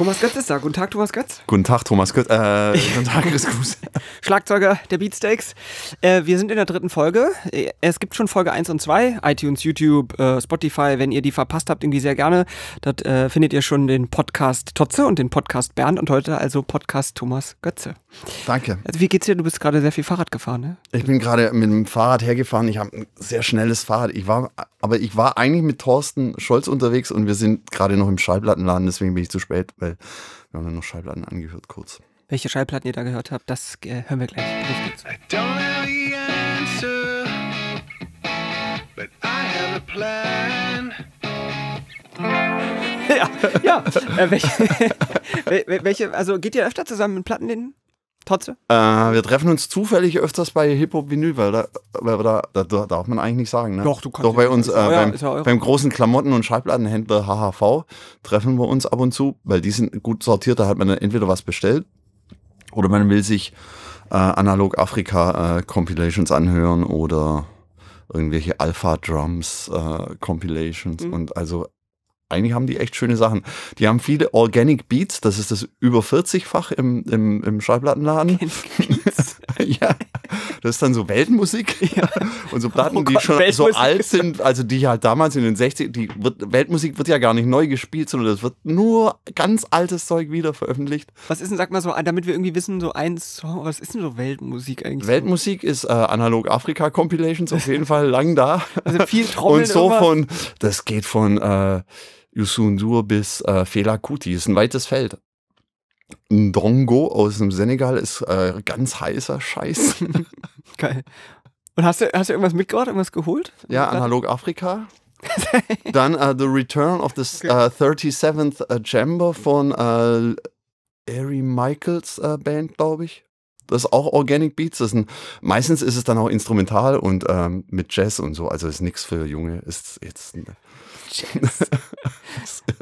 Thomas Götz ist da. Guten Tag, Thomas Götz. Guten Tag, Thomas Götz. Äh, guten Tag, Chris Gruß. Schlagzeuger der Beatsteaks. Äh, wir sind in der dritten Folge. Äh, es gibt schon Folge 1 und 2. iTunes, YouTube, äh, Spotify. Wenn ihr die verpasst habt, irgendwie sehr gerne. Dort äh, findet ihr schon den Podcast Totze und den Podcast Bernd und heute also Podcast Thomas Götze. Danke. Also wie geht's dir? Du bist gerade sehr viel Fahrrad gefahren, ne? Ich bin gerade mit dem Fahrrad hergefahren. Ich habe ein sehr schnelles Fahrrad. Ich war, aber ich war eigentlich mit Thorsten Scholz unterwegs und wir sind gerade noch im Schallplattenladen, deswegen bin ich zu spät, weil wir haben ja noch Schallplatten angehört kurz. Welche Schallplatten ihr da gehört habt, das äh, hören wir gleich. I don't have the answer, but I have a plan. ja, ja. Äh, welche, welche, also geht ihr öfter zusammen in Plattenläden? Tatze? Äh, wir treffen uns zufällig öfters bei Hip-Hop-Vinyl, weil, da, weil da, da, da, darf man eigentlich nicht sagen. Ne? Doch, du kannst. Doch bei uns, äh, euer, beim, ja beim, großen Klamotten- und Schallplattenhändler HHV treffen wir uns ab und zu, weil die sind gut sortiert, da hat man dann entweder was bestellt oder man will sich äh, analog Afrika-Compilations äh, anhören oder irgendwelche Alpha-Drums-Compilations äh, mhm. und also eigentlich haben die echt schöne Sachen. Die haben viele Organic Beats, das ist das über 40-fach im, im, im Schallplattenladen. ja, das ist dann so Weltmusik ja. und so Platten, oh Gott, die schon so alt sind, also die halt damals in den 60 die wird, Weltmusik wird ja gar nicht neu gespielt, sondern das wird nur ganz altes Zeug wieder veröffentlicht. Was ist denn, sag mal so, damit wir irgendwie wissen, so ein Song, was ist denn so Weltmusik eigentlich? Weltmusik so? ist äh, Analog Afrika Compilations auf jeden Fall lang da. Also viel Trommeln. Und so immer. von, das geht von äh, Yusundur bis äh, Fela Kuti. Ist ein weites Feld. Ndongo aus dem Senegal ist äh, ganz heißer Scheiß. Geil. Und hast du, hast du irgendwas mitgebracht, irgendwas geholt? Ja, Analog Afrika. Dann uh, The Return of the uh, 37th uh, Chamber von uh, Ari Michaels äh, Band, glaube ich. Das ist auch Organic Beats. Das sind, meistens ist es dann auch instrumental und ähm, mit Jazz und so. Also ist nichts für Junge. Ist jetzt. Jazz.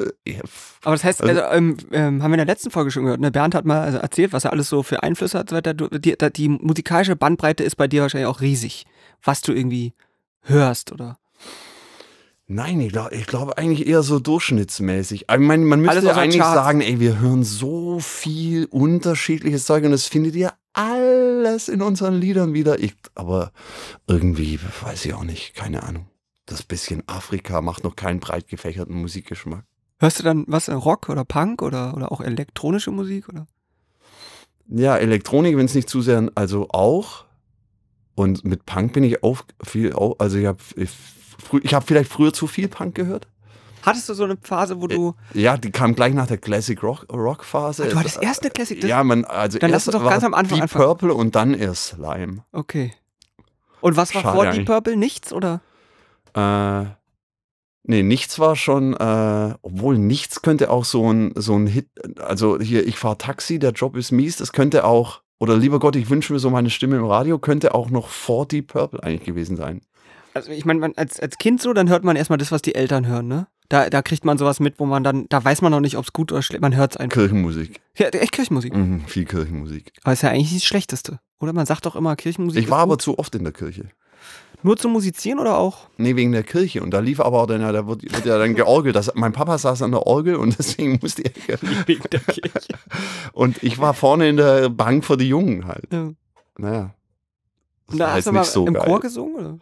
Aber das heißt, also, also, ähm, ähm, haben wir in der letzten Folge schon gehört, ne? Bernd hat mal also erzählt, was er alles so für Einflüsse hat. Die, die, die musikalische Bandbreite ist bei dir wahrscheinlich auch riesig, was du irgendwie hörst, oder? Nein, ich glaube ich glaub eigentlich eher so durchschnittsmäßig. Ich meine, man müsste ja eigentlich Charts. sagen, ey, wir hören so viel unterschiedliches Zeug und das findet ihr alles in unseren Liedern wieder. Ich, aber irgendwie weiß ich auch nicht, keine Ahnung das bisschen Afrika macht noch keinen breit gefächerten Musikgeschmack. Hörst du dann was in äh, Rock oder Punk oder, oder auch elektronische Musik? Oder? Ja, Elektronik, wenn es nicht zu sehr, also auch. Und mit Punk bin ich auch viel, auf, also ich habe ich, ich hab vielleicht früher zu viel Punk gehört. Hattest du so eine Phase, wo äh, du. Ja, die kam gleich nach der Classic Rock, Rock Phase. Ach, du hattest erst eine Classic. Das, ja, man, also dann erst lass uns doch ganz am Anfang Deep Purple und dann erst Slime. Okay. Und was war Schade vor Deep Purple? Nichts oder? Äh, nee, nichts war schon, äh, obwohl nichts könnte auch so ein, so ein Hit, also hier, ich fahre Taxi, der Job ist mies, das könnte auch, oder lieber Gott, ich wünsche mir so meine Stimme im Radio, könnte auch noch 40 Purple eigentlich gewesen sein. Also ich meine, als, als Kind so, dann hört man erstmal das, was die Eltern hören, ne? Da, da kriegt man sowas mit, wo man dann, da weiß man noch nicht, ob es gut oder schlecht, man hört es einfach. Kirchenmusik. Ja, echt Kirchenmusik. Mhm, viel Kirchenmusik. Aber ist ja eigentlich das Schlechteste. Oder man sagt doch immer Kirchenmusik. Ich war aber gut. zu oft in der Kirche. Nur zum Musizieren oder auch? Nee, wegen der Kirche. Und da lief aber auch dann, da wird, wird ja dann georgelt. Das, mein Papa saß an der Orgel und deswegen musste er. Wegen der Kirche. Und ich war vorne in der Bank für die Jungen halt. Ja. Naja. Das Na, hast du mal so im geil. Chor gesungen? Oder?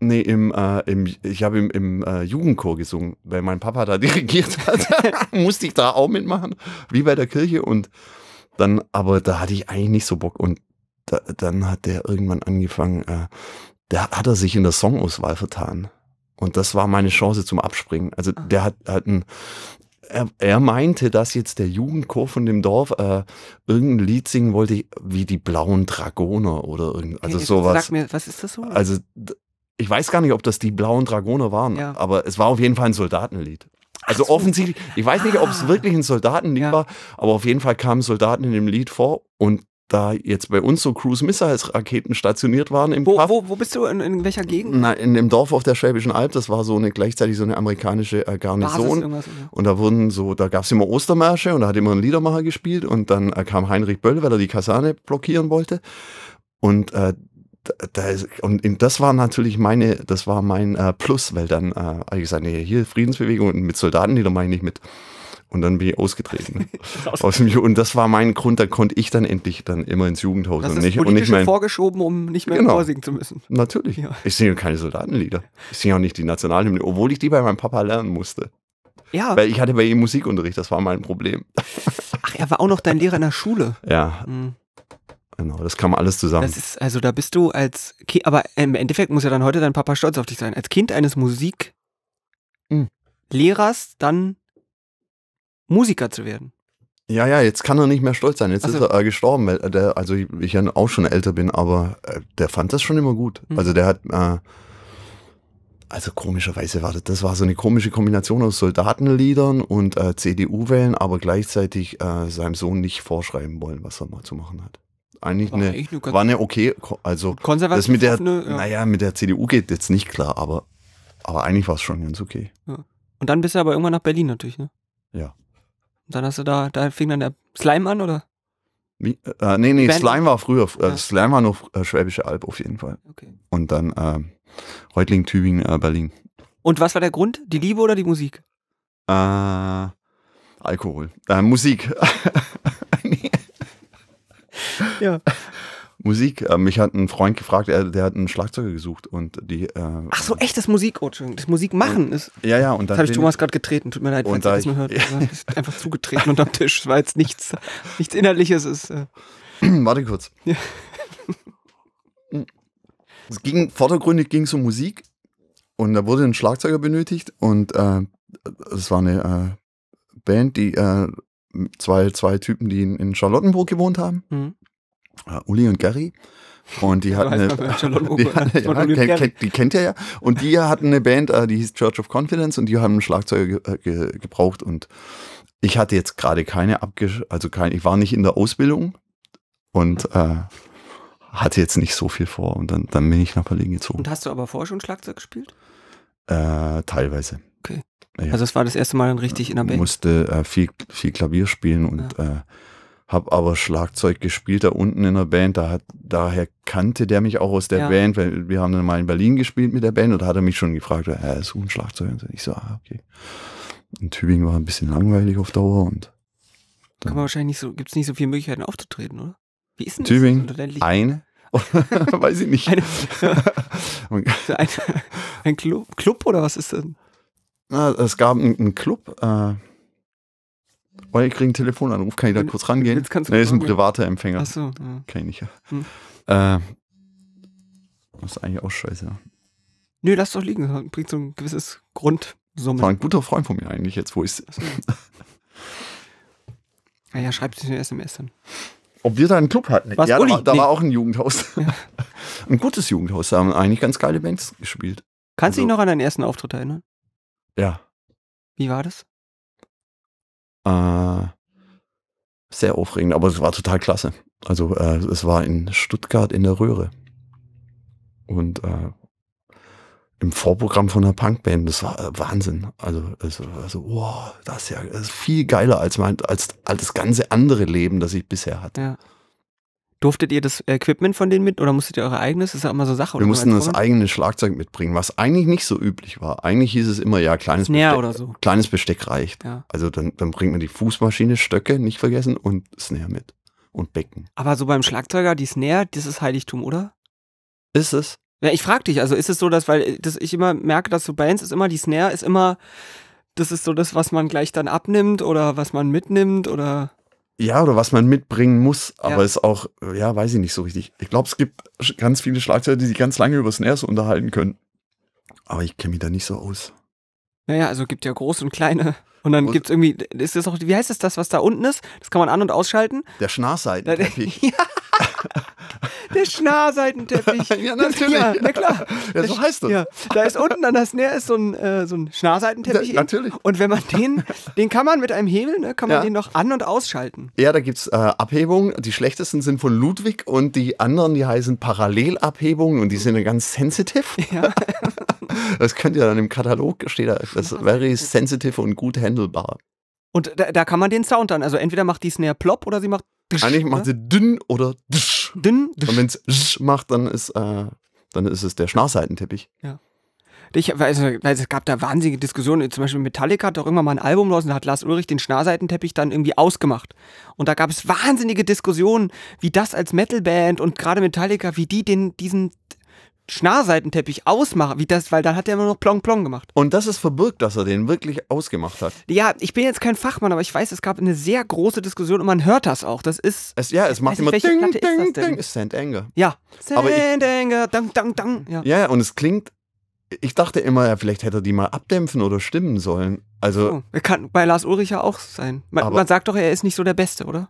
Nee, im, äh, im, ich habe im, im äh, Jugendchor gesungen, weil mein Papa da dirigiert hat. musste ich da auch mitmachen, wie bei der Kirche. Und dann, aber da hatte ich eigentlich nicht so Bock. Und da, dann hat der irgendwann angefangen, äh, der hat er sich in der Songauswahl vertan. Und das war meine Chance zum Abspringen. Also Aha. der hat, hat ein, er, er, meinte, dass jetzt der Jugendchor von dem Dorf äh, irgendein Lied singen wollte, wie die blauen Dragoner oder irgend, also hey, sowas. Sag mir, was ist das so? Also ich weiß gar nicht, ob das die blauen Dragoner waren, ja. aber es war auf jeden Fall ein Soldatenlied. Also so. offensichtlich, ich weiß nicht, ob es ah. wirklich ein Soldatenlied ja. war, aber auf jeden Fall kamen Soldaten in dem Lied vor und da jetzt bei uns so Cruise Missiles Raketen stationiert waren im wo, Kaff. Wo, wo bist du? In, in welcher Gegend? Na, in dem Dorf auf der Schwäbischen Alb. Das war so eine gleichzeitig so eine amerikanische äh, Garnison. Und da wurden so, da gab es immer Ostermärsche und da hat immer ein Liedermacher gespielt und dann äh, kam Heinrich Böll, weil er die Kasane blockieren wollte. Und äh, da ist, und das war natürlich meine, das war mein äh, Plus, weil dann äh, ich gesagt, nee, hier Friedensbewegung und mit Soldaten, die da meine ich nicht mit. Und dann bin ich ausgetreten. aus dem Ju und das war mein Grund, dann konnte ich dann endlich dann immer ins Jugendhaus. Das und ist nicht, und nicht mein, vorgeschoben, um nicht mehr genau, vorsingen zu müssen. Natürlich. Ja. Ich singe keine Soldatenlieder. Ich singe auch nicht die Nationalhymne, obwohl ich die bei meinem Papa lernen musste. Ja. Weil ich hatte bei ihm Musikunterricht, das war mein Problem. Ach, er war auch noch dein Lehrer in der Schule. Ja. Mhm. Genau, das kam alles zusammen. Das ist, also da bist du als Kind, aber im Endeffekt muss ja dann heute dein Papa stolz auf dich sein. Als Kind eines Musiklehrers, dann Musiker zu werden. Ja, ja, jetzt kann er nicht mehr stolz sein. Jetzt also, ist er äh, gestorben. Weil, äh, der, also ich, ja auch schon älter bin, aber äh, der fand das schon immer gut. Mhm. Also der hat, äh, also komischerweise war das, das war so eine komische Kombination aus Soldatenliedern und äh, CDU wählen, aber gleichzeitig äh, seinem Sohn nicht vorschreiben wollen, was er mal zu machen hat. Eigentlich war eine, eine war eine okay, also das mit der, eine, ja. naja, mit der CDU geht jetzt nicht klar, aber, aber eigentlich war es schon ganz okay. Ja. Und dann bist du aber irgendwann nach Berlin natürlich, ne? Ja. Und dann hast du da, da fing dann der Slime an, oder? Wie, äh, äh nee, nee, Slime war früher. Äh, Slime war nur äh, Schwäbische Alb auf jeden Fall. Okay. Und dann äh, Reutling, Tübingen, äh, Berlin. Und was war der Grund? Die Liebe oder die Musik? Äh, Alkohol. Äh, Musik. Ja. Musik. Äh, mich hat ein Freund gefragt, der, der hat einen Schlagzeuger gesucht und die. Äh, Ach so, echt das Musik, oh, das Musik machen ist. Ja, ja, und dann. Das habe ich Thomas gerade getreten. Tut mir leid, wenn ihr das mal hört. Ist einfach zugetreten und am Tisch. Es war jetzt nichts, nichts Inhaltliches. Ist, äh Warte kurz. es ging vordergründig ging es um Musik und da wurde ein Schlagzeuger benötigt und äh, es war eine äh, Band, die äh, zwei, zwei Typen, die in, in Charlottenburg gewohnt haben. Mhm. Äh, Uli und Gary. Und die hatten eine, die, kennt, ihr ja. Und die hatten eine Band, äh, die hieß Church of Confidence und die haben einen Schlagzeuger ge, äh, ge, gebraucht. Und ich hatte jetzt gerade keine Abgesch, also kein, ich war nicht in der Ausbildung und äh, hatte jetzt nicht so viel vor. Und dann, dann bin ich nach Berlin gezogen. Und hast du aber vorher schon Schlagzeug gespielt? Äh, teilweise. Okay. Ja. Also das war das erste Mal dann richtig in der Band? Ich Musste äh, viel, viel Klavier spielen und ja habe aber Schlagzeug gespielt da unten in der Band. Da hat, daher kannte der mich auch aus der ja. Band, weil wir haben dann mal in Berlin gespielt mit der Band und da hat er mich schon gefragt, er hey, ist ein Schlagzeug? Und ich so, ah, okay. Und Tübingen war ein bisschen langweilig auf Dauer und kann man wahrscheinlich nicht so, gibt es nicht so viele Möglichkeiten aufzutreten, oder? Wie ist denn Tübingen, das? Tübingen, eine? Weiß ich nicht. Eine, ein, Club, Club, oder was ist denn? Na, es gab einen, einen Club, äh, Oh, ich kriege einen Telefonanruf, kann ich da kurz rangehen? Jetzt kannst du nee, ist ein privater Empfänger. Achso. Ja. Kann ich nicht. Hm. Äh, das ist eigentlich auch scheiße. Nö, lass doch liegen. Das bringt so ein gewisses Grundsumme. War ein guter Freund von mir eigentlich, jetzt wo ich es. Naja, naja, schreib dich eine SMS dann. Ob wir da einen Club hatten? Was, ja, Uli? da, war, da nee. war auch ein Jugendhaus. Ja. ein gutes Jugendhaus. Da haben eigentlich ganz geile Bands gespielt. Kannst du also, dich noch an deinen ersten Auftritt erinnern? Ja. Wie war das? Äh, sehr aufregend, aber es war total klasse. Also äh, es war in Stuttgart in der Röhre. Und äh, im Vorprogramm von einer Punkband, das war äh, Wahnsinn. Also, also, also wow, das ist ja das ist viel geiler als, mein, als, als das ganze andere Leben, das ich bisher hatte. Ja. Durftet ihr das Equipment von denen mit oder musstet ihr eure eigenes? Das ist ja immer so Sache. Wir mussten das eigene Schlagzeug mitbringen, was eigentlich nicht so üblich war. Eigentlich hieß es immer, ja, kleines, Besteck, oder so. kleines Besteck reicht. Ja. Also dann, dann bringt man die Fußmaschine, Stöcke, nicht vergessen, und Snare mit. Und Becken. Aber so beim Schlagzeuger, die Snare, das ist Heiligtum, oder? Ist es? Ja, ich frag dich, also ist es so, dass, weil äh, dass ich immer merke, dass so Bands ist immer, die Snare ist immer das ist so das, was man gleich dann abnimmt oder was man mitnimmt oder. Ja, oder was man mitbringen muss, aber ja. es auch, ja, weiß ich nicht so richtig. Ich glaube, es gibt ganz viele Schlagzeuger, die sich ganz lange über Snares unterhalten können. Aber ich kenne mich da nicht so aus. Naja, also gibt ja groß und kleine. Und dann gibt es irgendwie, ist das auch, wie heißt es das, was da unten ist? Das kann man an- und ausschalten. Der Schnarrseitenteppich. ja. Der Schnarrseitenteppich. ja, natürlich. Ja, na klar. Ja, so heißt das. Ja. Da ist unten an der Snare ist so ein, äh, so ein Schnarrseitenteppich. Ja, natürlich. Und wenn man den, den kann man mit einem Hebel, ne, kann man ja. den noch an- und ausschalten. Ja, da gibt es äh, Abhebungen. Die schlechtesten sind von Ludwig und die anderen, die heißen Parallelabhebungen und die sind ganz sensitiv. Ja. das könnt ihr dann im Katalog, steht da, das ist very sensitive und gut handelbar. Und da, da, kann man den Sound dann. Also entweder macht die Snare plopp oder sie macht. Dsch, Eigentlich macht ne? sie dünn oder dsch. Dünn. Dsch. Und wenn es macht, dann ist, äh, dann ist es der Schnarrseitenteppich. Ja. Ich weiß, es gab da wahnsinnige Diskussionen. Zum Beispiel Metallica hat doch irgendwann mal ein Album raus und da hat Lars Ulrich den Schnarrseitenteppich dann irgendwie ausgemacht. Und da gab es wahnsinnige Diskussionen, wie das als Metalband und gerade Metallica, wie die den, diesen Schnarrseitenteppich ausmachen, wie das, weil dann hat er immer noch Plong Plong gemacht. Und das ist verbirgt, dass er den wirklich ausgemacht hat. Ja, ich bin jetzt kein Fachmann, aber ich weiß, es gab eine sehr große Diskussion und man hört das auch. Das ist. Es, ja, es macht immer nicht, ding, ding, ding, ding. Ist Sand Anger. Ja. Sand Anger, dang, dang, dang. Ja. ja, und es klingt. Ich dachte immer, ja, vielleicht hätte er die mal abdämpfen oder stimmen sollen. Also. Oh, kann bei Lars Ulrich ja auch sein. Man, man sagt doch, er ist nicht so der Beste, oder?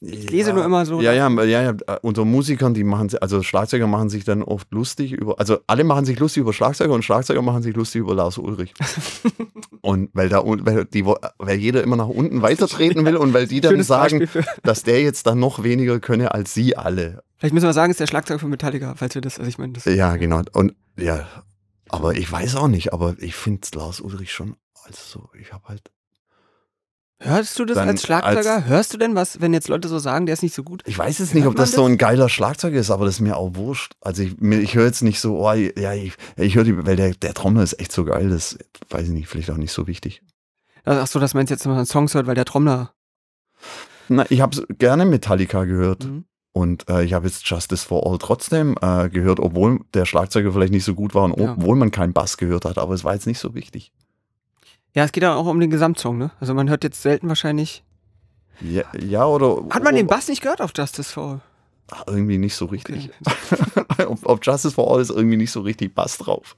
Ich, lese ja, nur immer so. Ja, ja, ja, ja, äh, unter Musikern, die machen, also Schlagzeuger machen sich dann oft lustig über, also alle machen sich lustig über Schlagzeuger und Schlagzeuger machen sich lustig über Lars Ulrich. und weil da, weil, die, weil jeder immer nach unten weitertreten will und weil die dann sagen, dass der jetzt dann noch weniger könne als sie alle. Vielleicht müssen wir sagen, ist der Schlagzeuger von Metallica, falls wir das, also ich meine, das. Ja, genau. Und ja, aber ich weiß auch nicht, aber ich finde Lars Ulrich schon, also ich habe halt Hörst du das als Schlagzeuger? Als Hörst du denn was, wenn jetzt Leute so sagen, der ist nicht so gut? Ich weiß jetzt nicht, ob das, das, so ein geiler Schlagzeug ist, aber das ist mir auch wurscht. Also ich, ich höre jetzt nicht so, oh, ja, ich, ich höre die, weil der, der Trommler ist echt so geil, das weiß ich nicht, vielleicht auch nicht so wichtig. Ach so, dass man jetzt mal Songs hört, weil der Trommler. Na, ich habe gerne Metallica gehört. Mhm. Und äh, ich habe jetzt Justice for All trotzdem äh, gehört, obwohl der Schlagzeuger vielleicht nicht so gut war und ja. obwohl man keinen Bass gehört hat, aber es war jetzt nicht so wichtig. Ja, es geht ja auch um den Gesamtsong, ne? Also man hört jetzt selten wahrscheinlich. Ja, ja oder. Hat man den Bass nicht gehört auf Justice for All? Ach, irgendwie nicht so richtig. Okay. auf, auf Justice for All ist irgendwie nicht so richtig Bass drauf.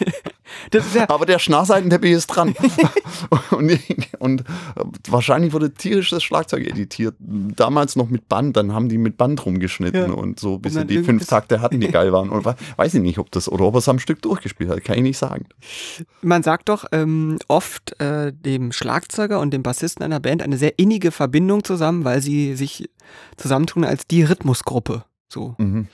Ja Aber der Schnarrseitenteppich ist dran. und, und, äh, wahrscheinlich wurde tierisch das Schlagzeug editiert. Damals noch mit Band, dann haben die mit Band rumgeschnitten ja. und so, bis und sie die fünf Takte hatten, die geil waren. Und weiß ich nicht, ob das oder ob es am Stück durchgespielt hat, kann ich nicht sagen. Man sagt doch ähm, oft äh, dem Schlagzeuger und dem Bassisten einer Band eine sehr innige Verbindung zusammen, weil sie sich zusammentun als die Rhythmusgruppe. So. Mhm.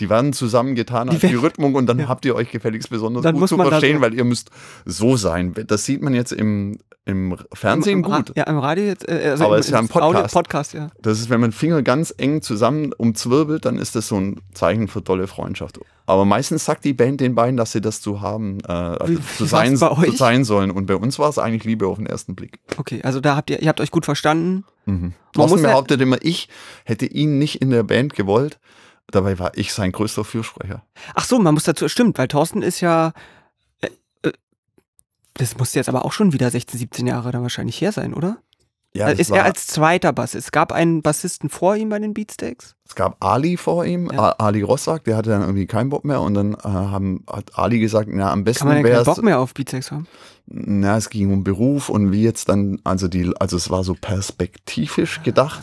Die werden zusammengetan als die, die Rhythmung und dann ja. habt ihr euch gefälligst besonders dann gut zu verstehen, weil ihr müsst so sein. Das sieht man jetzt im, im Fernsehen Im, im gut. Ja, im Radio jetzt. Äh, also Aber es ist ja ein Podcast. Audio Podcast ja. Das ist, wenn man Finger ganz eng zusammen umzwirbelt, dann ist das so ein Zeichen für tolle Freundschaft. Aber meistens sagt die Band den beiden, dass sie das zu haben, äh, also zu, sein, zu sein sollen. Und bei uns war es eigentlich Liebe auf den ersten Blick. Okay, also da habt ihr, ihr habt euch gut verstanden. Mhm. Man Thorsten behauptet immer, ich hätte ihn nicht in der Band gewollt. Dabei war ich sein größter Fürsprecher. Ach so, man muss dazu, stimmt, weil Thorsten ist ja, äh, äh das muss jetzt aber auch schon wieder 16, 17 Jahre dann wahrscheinlich her sein, oder? Ja, also ist war, er als zweiter Bassist? Es gab einen Bassisten vor ihm bei den Beatsteaks? Es gab Ali vor ihm, ja. Ali Rossack, der hatte dann irgendwie keinen Bock mehr und dann äh, haben, hat Ali gesagt, na am besten wäre Kann man keinen Bock mehr auf Beatsteaks haben? Na, es ging um Beruf und wie jetzt dann, also die, also es war so perspektivisch ah. gedacht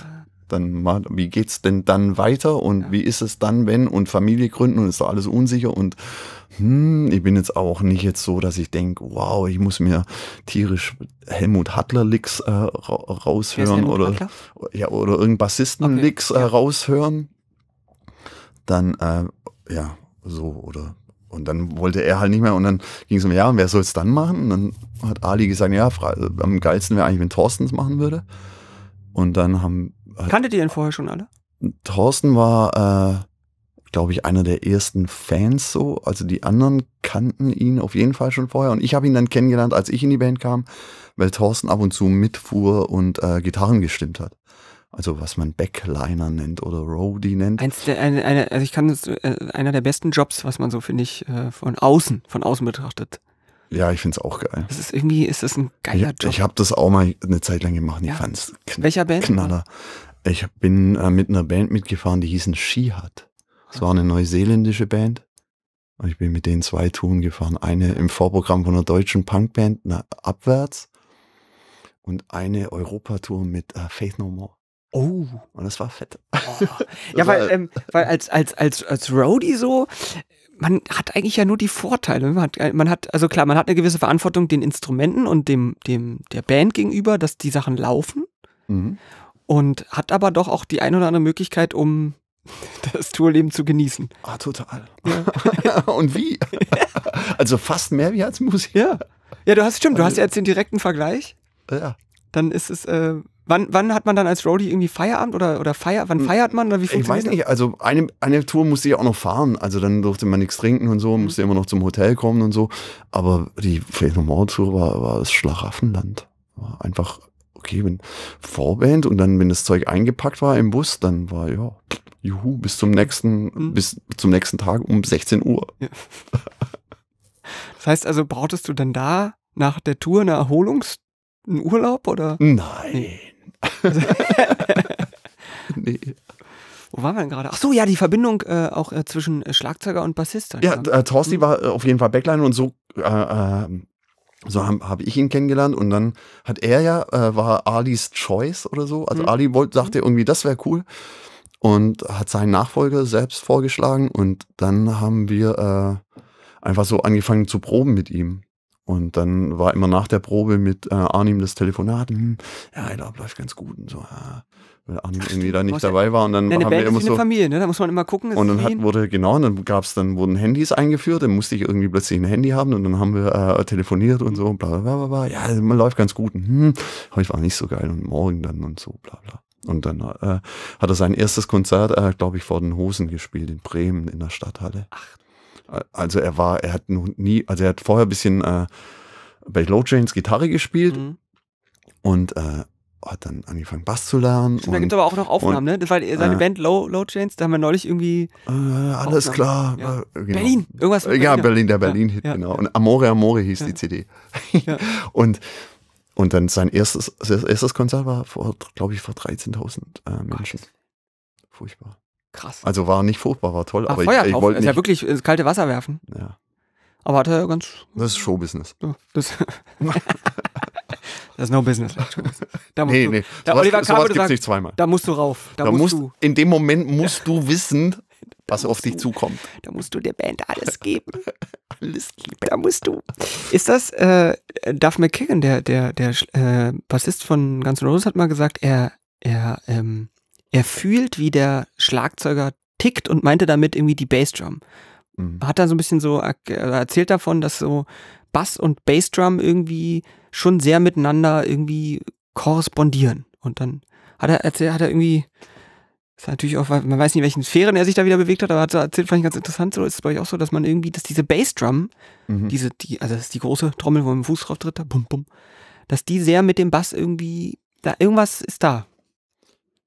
dann mal, wie geht's denn dann weiter und ja. wie ist es dann, wenn und Familie gründen und ist doch alles unsicher und hm, ich bin jetzt auch nicht jetzt so, dass ich denke, wow, ich muss mir tierisch Helmut Hattler Licks äh, raushören oder Hattler? ja oder irgendein Bassisten Licks okay. äh, raushören. Dann äh, ja, so oder und dann wollte er halt nicht mehr und dann ging es um, ja, und wer soll es dann machen? Und dann hat Ali gesagt, ja, am geilsten wäre eigentlich, wenn Thorsten es machen würde. Und dann haben. Äh, Kanntet ihr ihn vorher schon alle? Thorsten war, äh, glaube ich, einer der ersten Fans so. Also die anderen kannten ihn auf jeden Fall schon vorher. Und ich habe ihn dann kennengelernt, als ich in die Band kam, weil Thorsten ab und zu mitfuhr und äh, Gitarren gestimmt hat. Also was man Backliner nennt oder Roadie nennt. Eins der, eine, eine, also ich kann äh, einer der besten Jobs, was man so, finde ich, äh, von außen, von außen betrachtet, ja, ich finde es auch geil. Das ist irgendwie, ist das ein geiler ich, Job. Ich habe das auch mal eine Zeit lang gemacht. Ich ja. es kn Welcher Band? Knaller. Ich bin äh, mit einer Band mitgefahren, die hießen She Hut. Das war eine neuseeländische Band. Und ich bin mit denen zwei Touren gefahren. Eine im Vorprogramm von einer deutschen Punkband, na, abwärts. Und eine Europatour mit äh, Faith No More. Oh. Und das war fett. Oh. ja, weil, ähm, weil als, als, als, als Roadie so, man hat eigentlich ja nur die Vorteile. Ne? Man hat, äh, man hat, also klar, man hat eine gewisse Verantwortung den Instrumenten und dem, dem, der Band gegenüber, dass die Sachen laufen. Mhm. Und hat aber doch auch die ein oder andere Möglichkeit, um das Tourleben zu genießen. Ah, total. Ja. und wie? also fast mehr wie als Musiker. Ja, ja du hast stimmt, du also hast ja jetzt den direkten Vergleich. Ja. Dann ist es äh, Wann, wann hat man dann als Roadie irgendwie Feierabend oder, oder Feier, wann hm, feiert man oder wie funktioniert Ich weiß das? nicht, also eine, eine Tour musste ich auch noch fahren, also dann durfte man nichts trinken und so, mhm. musste immer noch zum Hotel kommen und so, aber die vielleicht noch Tour war, war das Schlaraffenland. War einfach, okay, wenn Vorband und dann, wenn das Zeug eingepackt war im Bus, dann war ja, juhu, bis zum nächsten, mhm. bis zum nächsten Tag um 16 Uhr. Ja. Das heißt also, brauchtest du dann da nach der Tour eine Erholungs- einen Urlaub oder? Nein, nee. nee. Wo waren wir denn gerade? Ach so, ja, die Verbindung äh, auch äh, zwischen äh, Schlagzeuger und Bassist. Halt, ja, ne? äh, Thorsti mhm. war äh, auf jeden Fall Backliner und so, äh, ähm, so habe hab ich ihn kennengelernt. Und dann hat er ja, war Ali's Choice oder so. Also mhm. Ali wollte, sagte mhm. irgendwie, das wäre cool. Und hat seinen Nachfolger selbst vorgeschlagen. Und dann haben wir einfach so angefangen zu proben mit ihm. Und dann war immer nach der Probe mit äh, Arnim das Telefonat, hm, ja, ich glaube, läuft ganz gut und so. Ja. Weil Arnim irgendwie da nicht dabei war und dann haben Band wir immer so Familie, ne? da muss man immer gucken. Und dann hat, wurde genau, und dann gab's, dann wurden Handys eingeführt, dann musste ich irgendwie plötzlich ein Handy haben und dann haben wir äh, telefoniert und so, bla bla bla bla. Ja, man läuft ganz gut. Und, hm, heute war nicht so geil und morgen dann und so, bla bla. Und dann äh, hat er sein erstes Konzert, äh, glaube ich, vor den Hosen gespielt in Bremen in der Stadthalle. Ach also er war, er hat noch nie, also er hat vorher ein bisschen äh, bei Low Janes Gitarre gespielt mhm. und äh, hat dann angefangen Bass zu lernen. Stimmt, da gibt es aber auch noch Aufnahmen, und, ne? Weil seine äh, Band Low, Low Chains, da haben wir neulich irgendwie. Äh, alles Aufnahmen. klar. Ja. Äh, genau. Berlin, irgendwas. Ja, Berlin, der Berlin-Hit, ja, genau. Und Amore Amore hieß die CD. und, und dann sein erstes, erstes Konzert war, glaube ich, vor 13.000 äh, oh Menschen. Furchtbar. Krass. Also war nicht furchtbar, war toll. Ach, aber Feuer ich, ich wollte nicht. ja wirklich äh, ins kalte Wasser werfen. Ja. Aber hat er ganz. Das ist Showbusiness. Das, das ist no business. Da musst nee, du, nee. Da sowas, Oliver sowas gibt's nicht zweimal. Da musst du rauf. Da, da musst, du. In dem Moment musst du wissen, was auf dich zukommt. Da musst du der Band alles geben. alles geben. Da musst du. Ist das äh, Duff McKagan, der, der, der äh, Bassist von Guns N' Roses, hat mal gesagt, er, er ähm, er fühlt, wie der Schlagzeuger tickt und meinte damit irgendwie die Bassdrum. Mhm. Hat dann so ein bisschen so erzählt davon, dass so Bass und Bassdrum irgendwie schon sehr miteinander irgendwie korrespondieren. Und dann hat er erzählt, hat er irgendwie, ist natürlich auch, man weiß nicht, in welchen Sphären er sich da wieder bewegt hat, aber hat er erzählt, fand ich ganz interessant, so ist es bei euch auch so, dass man irgendwie, dass diese Bassdrum, mhm. diese, die, also das ist die große Trommel, wo man mit dem Fuß drauf tritt, da bum bum, dass die sehr mit dem Bass irgendwie, da irgendwas ist da,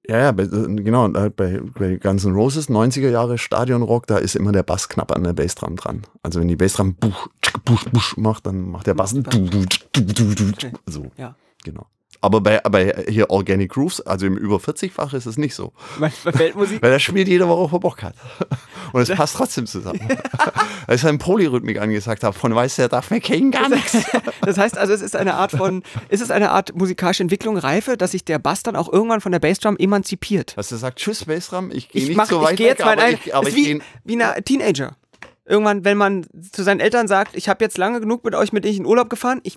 ja, ja, bei, genau, halt bei, bei ganzen Roses, 90er Jahre Stadionrock, da ist immer der Bass knapp an der Bassdrum dran. Also wenn die Bassdrum buch, buch, buch macht, dann macht der Bass du, du, du, du, du, so. Ja. Genau. Aber bei, bei hier Organic Grooves, also im über 40-fach, ist es nicht so. Bei Weltmusik? Weil da spielt jeder, worauf er Bock hat. Und es passt trotzdem zusammen. Als ich dann Polyrhythmik angesagt habe, von weiß der darf mir kein gar nichts. Das heißt also, es ist eine Art von, ist es eine Art musikalische Entwicklung, Reife, dass sich der Bass dann auch irgendwann von der Bassdrum emanzipiert. Dass er sagt, tschüss Bassdrum, ich gehe nicht mach, so weit ich weg, jetzt aber, ein, ich, aber ich gehe... wie ein Teenager. Irgendwann, wenn man zu seinen Eltern sagt, ich habe jetzt lange genug mit euch mit denen in Urlaub gefahren, ich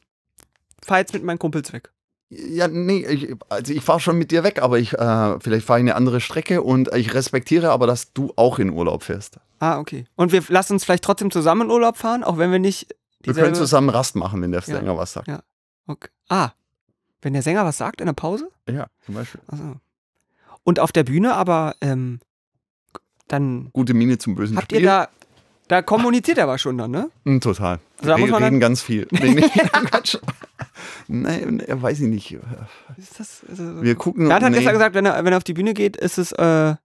fahre jetzt mit meinen Kumpels weg. Ja, nee, ich, also ich fahre schon mit dir weg, aber ich äh, vielleicht fahre ich eine andere Strecke und ich respektiere aber, dass du auch in Urlaub fährst. Ah, okay. Und wir lassen uns vielleicht trotzdem zusammen in Urlaub fahren, auch wenn wir nicht. Wir können zusammen Rast machen, wenn der ja. Sänger was sagt. Ja. Okay. Ah, wenn der Sänger was sagt in der Pause? Ja, zum Beispiel. Also. Und auf der Bühne aber ähm, dann. Gute Miene zum bösen habt Spiel. Habt ihr da da kommuniziert er aber schon dann, ne? Mm, total. Also da muss man reden ganz viel. Reden oh ganz Nein, äh, weiß ich nicht. Ist das, also Wir gucken. Er hat nee. gestern gesagt, wenn er, wenn er auf die Bühne geht, ist es. Äh, Habe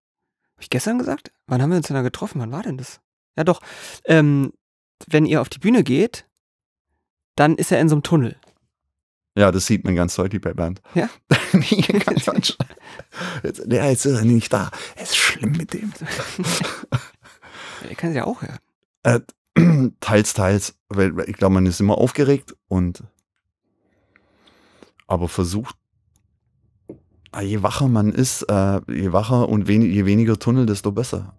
ich gestern gesagt? Wann haben wir uns denn da getroffen? Wann war denn das? Ja, doch. Ähm, wenn ihr auf die Bühne geht, dann ist er in so einem Tunnel. Ja, das sieht man ganz deutlich bei Bernd. Ja? nee, ganz Jetzt, ja, jetzt ist er nicht da. Es ist schlimm mit dem. er kann es ja auch hören. Äh, teils, teils, weil, ich glaube, man ist immer aufgeregt und aber versucht, ah, je wacher man ist, äh, je wacher und wen je weniger Tunnel, desto besser.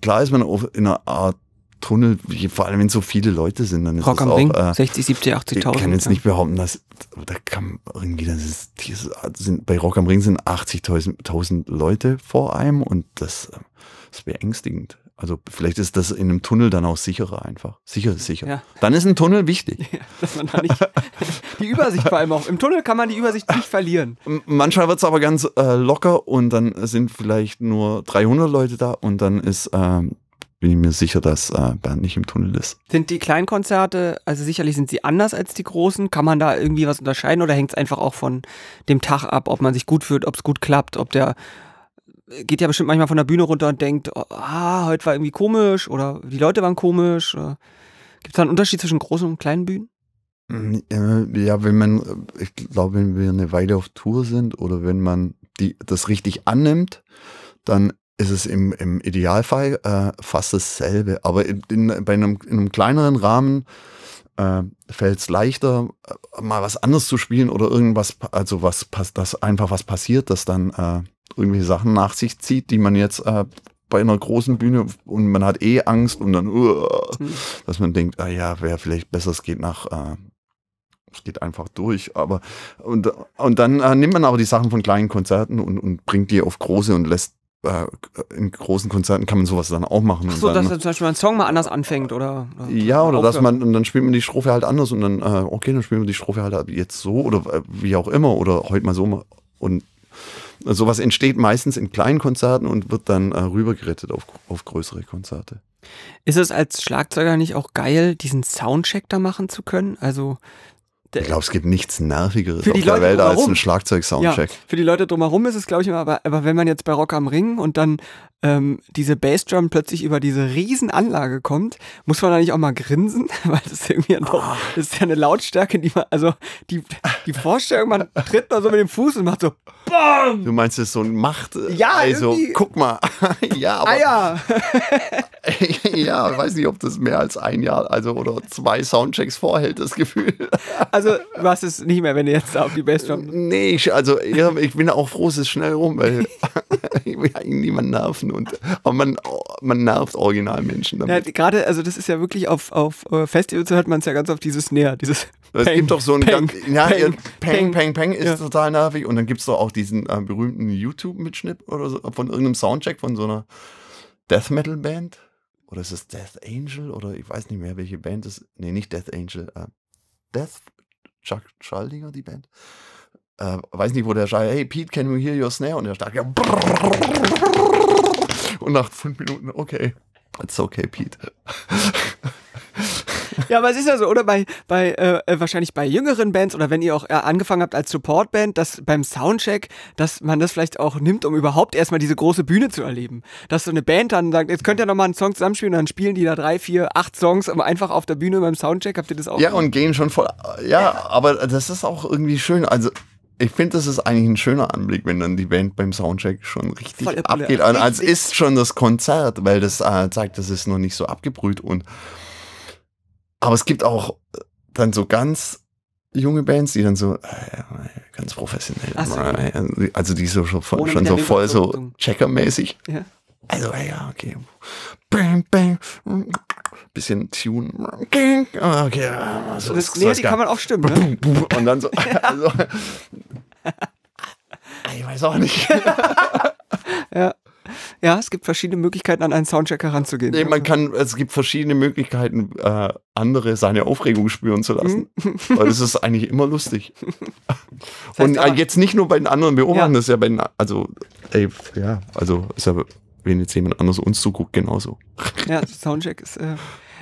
Klar ist man in einer Art Tunnel, vor allem wenn so viele Leute sind, dann ist Rock das am auch, Ring, äh, 60, 70, 80.000. Ich kann jetzt ja. nicht behaupten, dass oh, da kann irgendwie, das ist, dieses, ah, sind, bei Rock am Ring sind 80.000 Leute vor einem und das, äh, das ist beängstigend. Also vielleicht ist das in einem Tunnel dann auch sicherer einfach. Sicher ist sicher. Ja. Dann ist ein Tunnel wichtig. Ja, dass man da nicht die Übersicht vor allem auch. Im Tunnel kann man die Übersicht nicht verlieren. Manchmal wird es aber ganz äh, locker und dann sind vielleicht nur 300 Leute da und dann ist... Ähm, bin ich mir sicher, dass äh, Bernd nicht im Tunnel ist. Sind die Kleinkonzerte, also sicherlich sind sie anders als die großen? Kann man da irgendwie was unterscheiden oder hängt es einfach auch von dem Tag ab, ob man sich gut fühlt, ob es gut klappt, ob der geht ja bestimmt manchmal von der Bühne runter und denkt, oh, ah, heute war irgendwie komisch oder die Leute waren komisch. Gibt es da einen Unterschied zwischen großen und kleinen Bühnen? Mm, äh, ja, wenn man, äh, ich glaube, wenn wir eine Weile auf Tour sind oder wenn man die, das richtig annimmt, dann ist es im, im Idealfall äh, fast dasselbe. Aber in, in, bei einem, in einem kleineren Rahmen äh, fällt es leichter, äh, mal was anderes zu spielen oder irgendwas, also was das einfach was passiert, das dann äh, irgendwelche Sachen nach sich zieht, die man jetzt äh, bei einer großen Bühne und man hat eh Angst und dann, uh, dass man denkt, ah ja, wäre vielleicht besser, es geht nach, äh, es geht einfach durch. Aber und, und dann äh, nimmt man aber die Sachen von kleinen Konzerten und, und bringt die auf große und lässt äh, in großen Konzerten kann man sowas dann auch machen. Ach so, dann, dass dann zum Beispiel ein Song mal anders anfängt oder. oder ja, oder aufhört. dass man, und dann spielt man die Strophe halt anders und dann, äh, okay, dann spielen wir die Strophe halt jetzt so oder äh, wie auch immer oder heute mal so. Und also sowas entsteht meistens in kleinen Konzerten und wird dann äh, rübergerettet auf, auf größere Konzerte. Ist es als Schlagzeuger nicht auch geil, diesen Soundcheck da machen zu können? Also ich glaube, es gibt nichts Nervigeres auf der Welt drumherum. als ein Schlagzeug-Soundcheck. Ja, für die Leute drumherum ist es, glaube ich, immer, aber, aber, wenn man jetzt bei Rock am Ring und dann ähm, diese Bassdrum plötzlich über diese Riesenanlage kommt, muss man da nicht auch mal grinsen, weil das irgendwie oh. noch, ah. das ist ja eine Lautstärke, die man, also die, die Vorstellung, man tritt da so mit dem Fuß und macht so BAM! Du meinst, es ist so ein Macht. Ja, also guck mal. ja, aber. Ah, ja, ja, ich weiß nicht, ob das mehr als ein Jahr also oder zwei Soundchecks vorhält, das Gefühl. also, du hast es nicht mehr, wenn du jetzt auf die Best kommt. Nee, ich, also ich bin auch froh, es ist schnell rum, weil ich will eigentlich niemanden nerven. Und, aber man, man nervt original Menschen damit. Ja, gerade, also das ist ja wirklich auf, auf äh, Festivals hört man es ja ganz auf dieses Näher, dieses es gibt doch so einen ganz. Ja, peng, peng, peng, peng, ist ja. total nervig. Und dann gibt es doch auch diesen äh, berühmten YouTube-Mitschnitt oder so von irgendeinem Soundcheck von so einer Death Metal Band. Oder ist es Death Angel? Oder ich weiß nicht mehr, welche Band es ist. Nee, nicht Death Angel. Äh, Death Chuck Schaldinger, die Band. Äh, weiß nicht, wo der schreit, hey Pete, can you hear your snare? Und der stark, ja. Und nach fünf Minuten, okay. It's okay, Pete. Ja, aber es ist ja so, oder bei, bei äh, äh wahrscheinlich bei jüngeren Bands oder wenn ihr auch äh, angefangen habt als Supportband, dass beim Soundcheck, dass man das vielleicht auch nimmt, um überhaupt erstmal diese große Bühne zu erleben. Dass so eine Band dann sagt, jetzt könnt ihr nochmal einen Song zusammenspielen und dann spielen die da drei, vier, acht Songs einfach auf der Bühne beim Soundcheck. Habt ihr das auch? Ja, gemacht? und gehen schon voll. Ja, aber das ist auch irgendwie schön. Also ich finde, das ist eigentlich ein schöner Anblick, wenn dann die Band beim Soundcheck schon richtig abgeht. Also, also ist schon das Konzert, weil das äh, zeigt, das ist noch nicht so abgebrüht und aber es gibt auch äh, dann so ganz junge Bands, die dann so äh, ganz professionell, so. mal, äh, also die so schon, voll, schon so voll so checkermäßig. Ja. Also ja, okay. Bang, bang. Bisschen Tune. Ah, okay, so, also das, so nee, die geil. kann man auch stimmen. Ne? Und dann so. Also, ah, ich weiß auch nicht. ja. Ja, es gibt verschiedene Möglichkeiten, an einen Soundcheck heranzugehen. Nee, man kann, es gibt verschiedene Möglichkeiten, äh, andere seine Aufregung spüren zu lassen. Mhm. Weil das ist eigentlich immer lustig. Und äh, jetzt nicht nur bei den anderen beobachten, ja. das ist ja bei den, also, ey, ja, also ist ja, wenn jetzt jemand anders uns zuguckt, genauso. Ja, also Soundcheck ist, äh,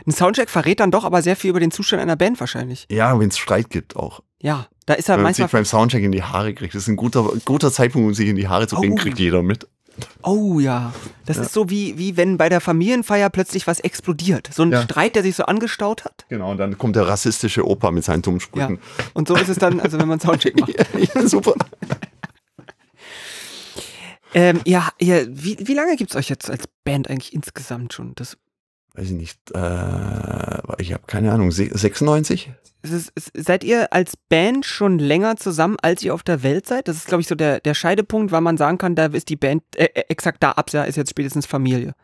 ein Soundcheck verrät dann doch aber sehr viel über den Zustand einer Band wahrscheinlich. Ja, wenn es Streit gibt auch. Ja, da ist er wenn manchmal. Wenn man sich beim Soundcheck in die Haare kriegt, das ist ein guter, guter Zeitpunkt, um sich in die Haare zu oh. bringen, kriegt jeder mit. Oh ja, das ja. ist so wie, wie wenn bei der Familienfeier plötzlich was explodiert. So ein ja. Streit, der sich so angestaut hat. Genau, und dann kommt der rassistische Opa mit seinen dummen Sprüchen. Ja. Und so ist es dann, also wenn man Soundcheck macht. ja, super. ähm, ja, ja, wie, wie lange gibt es euch jetzt als Band eigentlich insgesamt schon? Das weiß ich nicht, äh, ich habe keine Ahnung, 96? Ist, seid ihr als Band schon länger zusammen, als ihr auf der Welt seid? Das ist, glaube ich, so der, der Scheidepunkt, weil man sagen kann, da ist die Band, äh, äh exakt da, ab ist jetzt spätestens Familie.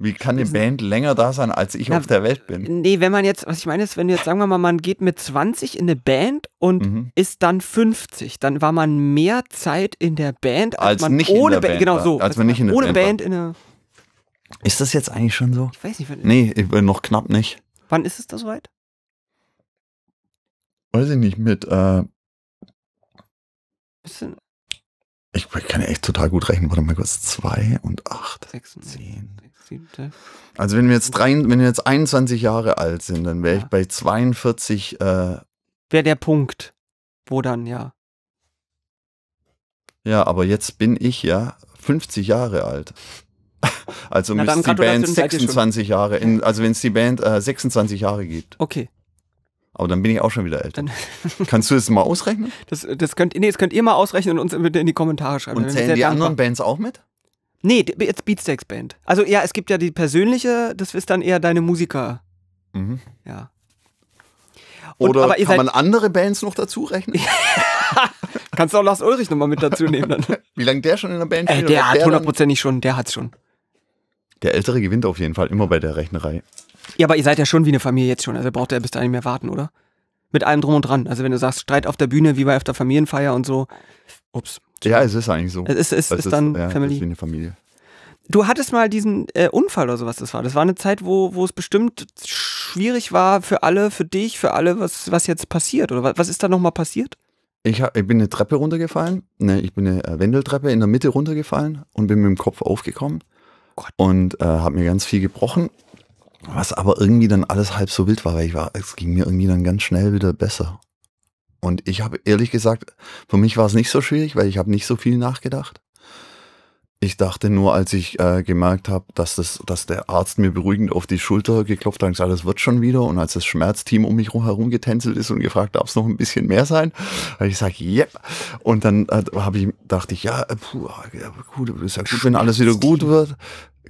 Wie kann eine Band länger da sein, als ich Na, auf der Welt bin? Nee, wenn man jetzt, was ich meine ist, wenn jetzt, sagen wir mal, man geht mit 20 in eine Band und mhm. ist dann 50, dann war man mehr Zeit in der Band, als, als man nicht ohne in der Band, Band genau so, als, als man nicht in der ohne Band, Band in eine ist das jetzt eigentlich schon so? Ich weiß nicht. Wann nee, äh, noch knapp nicht. Wann ist es da soweit? Weiß ich nicht, mit. Äh, Bisschen. Ich kann ja echt total gut rechnen. Warte mal kurz. 2 und 8. 6, 10. Also, wenn wir, jetzt drei, wenn wir jetzt 21 Jahre alt sind, dann wäre ja. ich bei 42. Äh, wäre der Punkt, wo dann, ja. Ja, aber jetzt bin ich ja 50 Jahre alt. Also Na, müsste die Band 26 Jahre, in, also wenn es die Band äh, 26 Jahre gibt. Okay. Aber dann bin ich auch schon wieder älter. Kannst du das mal ausrechnen? Das, das, könnt, nee, das könnt ihr mal ausrechnen und uns bitte in die Kommentare schreiben. Und zählen die dankbar. anderen Bands auch mit? Nee, jetzt Beatsteaks Band. Also ja, es gibt ja die persönliche, das ist dann eher deine Musiker. Mhm. Ja. Und, Oder kann man andere Bands noch dazu rechnen? Kannst du auch Lars Ulrich nochmal mit dazu nehmen dann. Wie lange der schon in der Band äh, spielt? Äh, der hat hundertprozentig schon, der hat's schon. Der Ältere gewinnt auf jeden Fall immer bei der Rechnerei. Ja, aber ihr seid ja schon wie eine Familie jetzt schon. Also braucht ihr bis dahin nicht mehr warten, oder? Mit allem drum und dran. Also wenn du sagst, Streit auf der Bühne, wie bei auf der Familienfeier und so. Ups. Ja, es ist eigentlich so. Es ist, es es ist, ist dann ja, Family. ist wie eine Familie. Du hattest mal diesen äh, Unfall oder sowas, das war. Das war eine Zeit, wo, wo es bestimmt schwierig war für alle, für dich, für alle, was, was jetzt passiert. Oder was, was ist da nochmal passiert? Ich, hab, ich, bin eine Treppe runtergefallen. Ne, ich bin eine äh, Wendeltreppe in der Mitte runtergefallen und bin mit dem Kopf aufgekommen. Gott. Und äh, habe mir ganz viel gebrochen, was aber irgendwie dann alles halb so wild war, weil ich war, es ging mir irgendwie dann ganz schnell wieder besser. Und ich habe ehrlich gesagt, für mich war es nicht so schwierig, weil ich habe nicht so viel nachgedacht. Ich dachte nur, als ich äh, gemerkt habe, dass, das, dass der Arzt mir beruhigend auf die Schulter geklopft hat und gesagt, das wird schon wieder. Und als das Schmerzteam um mich herum getänzelt ist und gefragt, darf es noch ein bisschen mehr sein, habe ich gesagt, yep. Und dann äh, ich, dachte ich, ja, puh, ja gut, ist ja gut, wenn alles wieder gut wird.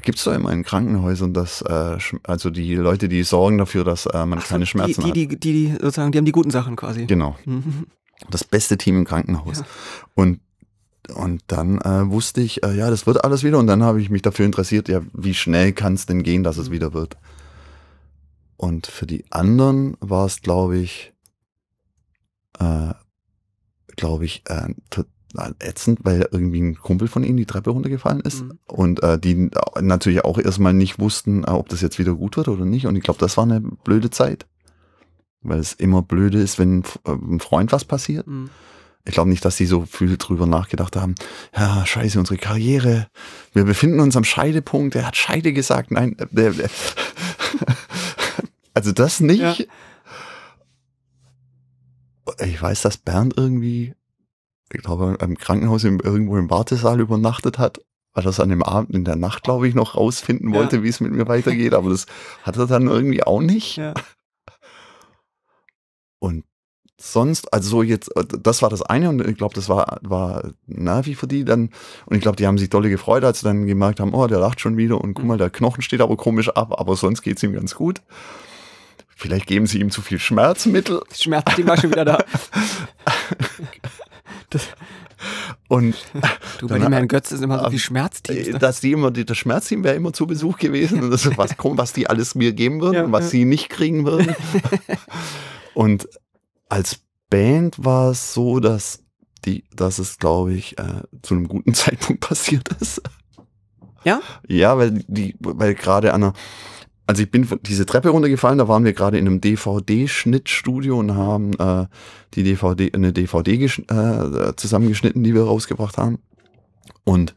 Gibt es da immer in Krankenhäusern, dass äh, also die Leute, die sorgen dafür, dass äh, man Ach, keine die, Schmerzen die, hat? Die, die, die sozusagen, die haben die guten Sachen quasi. Genau. Mhm. Das beste Team im Krankenhaus. Ja. Und und dann äh, wusste ich, äh, ja, das wird alles wieder. Und dann habe ich mich dafür interessiert, ja, wie schnell kann es denn gehen, dass es mhm. wieder wird? Und für die anderen war es, glaube ich, äh, glaube ich, äh, äh, ätzend, weil irgendwie ein Kumpel von ihnen die Treppe runtergefallen ist mhm. und äh, die äh, natürlich auch erstmal nicht wussten, äh, ob das jetzt wieder gut wird oder nicht. Und ich glaube, das war eine blöde Zeit, weil es immer blöde ist, wenn einem Freund was passiert. Mhm. Ich glaube nicht, dass die so viel drüber nachgedacht haben. Ja, scheiße, unsere Karriere. Wir befinden uns am Scheidepunkt. Er hat Scheide gesagt. Nein, äh, äh, also das nicht. Ja. Ich weiß, dass Bernd irgendwie ich glaube, im Krankenhaus im, irgendwo im Wartesaal übernachtet hat, weil er es an dem Abend in der Nacht, glaube ich, noch rausfinden wollte, ja. wie es mit mir weitergeht. Aber das hat er dann irgendwie auch nicht. Ja. Und sonst, also so jetzt, äh, das war das eine und ich glaube, das war, war Navi für die dann. Und ich glaube, die haben sich dolle gefreut, als sie dann gemerkt haben, oh, der lacht schon wieder und guck mhm. mal, der Knochen steht aber komisch ab, aber sonst geht es ihm ganz gut. Vielleicht geben sie ihm zu viel Schmerzmittel. Schmerz, die war schon wieder da. und du, bei dem Herrn Götz ist immer so die äh, Schmerzteam. Ne? Dass die immer, das Schmerzteam wäre immer zu Besuch gewesen und das ist was, was die alles mir geben würden, ja, was ja. sie nicht kriegen würden. und als Band war es so, dass die, dass es, glaube ich, äh, zu einem guten Zeitpunkt passiert ist. Ja? Ja, weil die, weil gerade an einer also ich bin diese Treppe runtergefallen, da waren wir gerade in einem DVD-Schnittstudio und haben äh, die DVD, eine DVD äh, zusammengeschnitten, die wir rausgebracht haben. Und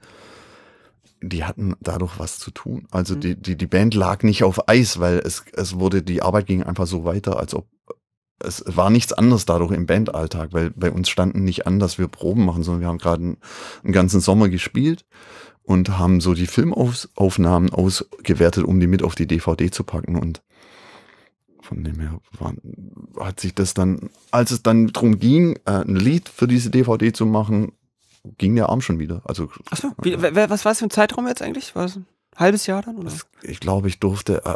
die hatten dadurch was zu tun. Also mhm. die, die, die Band lag nicht auf Eis, weil es, es wurde, die Arbeit ging einfach so weiter, als ob es war nichts anderes dadurch im Bandalltag, weil bei uns standen nicht an, dass wir Proben machen, sondern wir haben gerade einen, einen ganzen Sommer gespielt und haben so die Filmaufnahmen ausgewertet, um die mit auf die DVD zu packen. Und von dem her war, hat sich das dann, als es dann darum ging, äh, ein Lied für diese DVD zu machen, ging der Arm schon wieder. Also, Achso, wie, was war es für ein Zeitraum jetzt eigentlich? War es ein halbes Jahr dann? Oder? ich glaube, ich durfte, äh,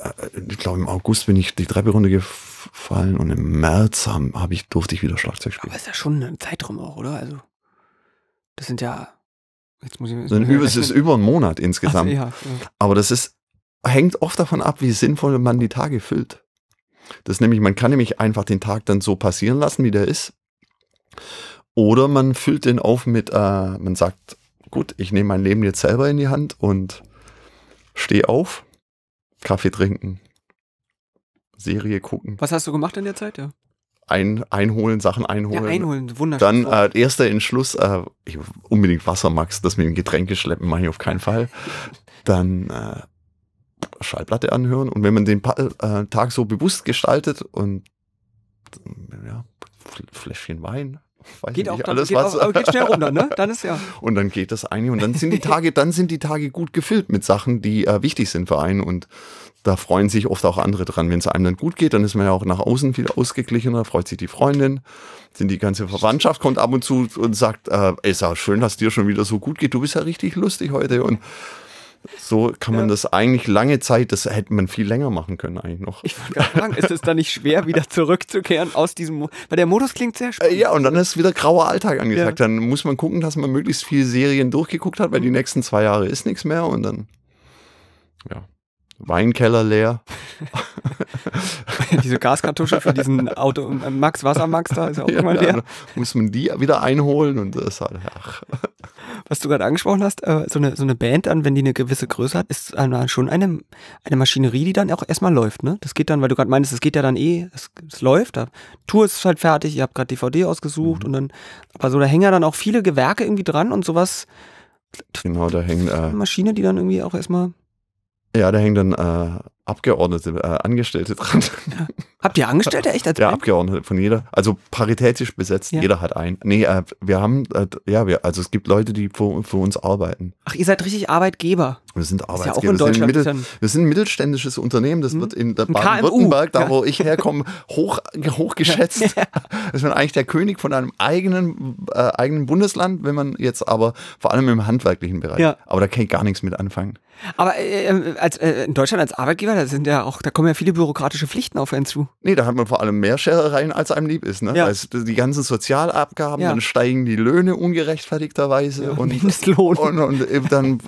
äh, ich glaube, im August bin ich die Treppe runtergefallen und im März haben, ich, durfte ich wieder Schlagzeug spielen. Aber ist ja schon ein Zeitraum auch, oder? Also, das sind ja Jetzt muss ich, so ein über, es ist über einen Monat insgesamt. Also, ja, ja. Aber das ist, hängt oft davon ab, wie sinnvoll man die Tage füllt. Das nämlich, man kann nämlich einfach den Tag dann so passieren lassen, wie der ist. Oder man füllt den auf mit, äh, man sagt, gut, ich nehme mein Leben jetzt selber in die Hand und stehe auf, Kaffee trinken, Serie gucken. Was hast du gemacht in der Zeit, ja? ein, einholen, Sachen einholen. Ja, einholen, wunderschön. Dann äh, erster Entschluss, äh, ich, unbedingt Wasser, Max, das mit dem Getränke schleppen mache ich auf keinen Fall. Dann äh, Schallplatte anhören und wenn man den pa äh, Tag so bewusst gestaltet und ja, Fläschchen Wein, Weiß geht auch nicht, dann, alles geht was. Auch, geht schnell runter, ne? Dann ist ja. Und dann geht das eine und dann sind die Tage, dann sind die Tage gut gefüllt mit Sachen, die äh, wichtig sind für einen und da freuen sich oft auch andere dran. Wenn es einem dann gut geht, dann ist man ja auch nach außen viel ausgeglichener, freut sich die Freundin, sind die ganze Verwandtschaft, kommt ab und zu und sagt, äh, ist ja schön, dass dir schon wieder so gut geht, du bist ja richtig lustig heute und so kann man ja. das eigentlich lange Zeit, das hätte man viel länger machen können eigentlich noch. Ich wollte gerade sagen, ist es da nicht schwer, wieder zurückzukehren aus diesem, weil der Modus klingt sehr spannend. ja, und dann ist wieder grauer Alltag angesagt. Ja. Dann muss man gucken, dass man möglichst viele Serien durchgeguckt hat, weil mhm. die nächsten zwei Jahre ist nichts mehr und dann, ja. Weinkeller leer. Diese Gaskartusche für diesen Auto äh, Max Wassermax da ist ja auch ja, immer leer. Ja, ne? muss man die wieder einholen und das halt, ach. Was du gerade angesprochen hast, äh, so eine, so eine Band dann, wenn die eine gewisse Größe hat, ist schon eine, eine Maschinerie, die dann auch erstmal läuft, ne? Das geht dann, weil du gerade meinst, es geht ja dann eh, es, es läuft, da, Tour ist halt fertig, ihr habt gerade DVD ausgesucht mhm. und dann, aber so da hängen ja dann auch viele Gewerke irgendwie dran und sowas. Genau, da hängen äh, Maschine, die dann irgendwie auch erstmal Ja, daar hangt een eh, Abgeordnete, äh, Angestellte dran. Ja. Habt ihr Angestellte echt? Als ja, Abgeordnete von jeder. Also paritätisch besetzt, ja. jeder hat einen. Nee, äh, wir haben, äh, ja, wir, also es gibt Leute, die für, für, uns arbeiten. Ach, ihr seid richtig Arbeitgeber. Wir sind Arbeitgeber. Ist ja auch in Deutschland. Wir sind, Mittel, wir sind ein mittelständisches Unternehmen, das hm. wird in Baden-Württemberg, da wo ich herkomme, hoch, hoch ja. Das ist eigentlich der König von einem eigenen, äh, eigenen Bundesland, wenn man jetzt aber vor allem im handwerklichen Bereich. Ja. Aber da kann ich gar nichts mit anfangen. Aber äh, äh, als, äh, in Deutschland als Arbeitgeber, da sind ja auch, da kommen ja viele bürokratische Pflichten auf einen zu. Nee, da hat man vor allem mehr Scherereien, als einem lieb ist. Ne? Ja. Also die ganzen Sozialabgaben, ja. dann steigen die Löhne ungerechtfertigterweise. Ja, und, Mindestlohn. Und, und, dann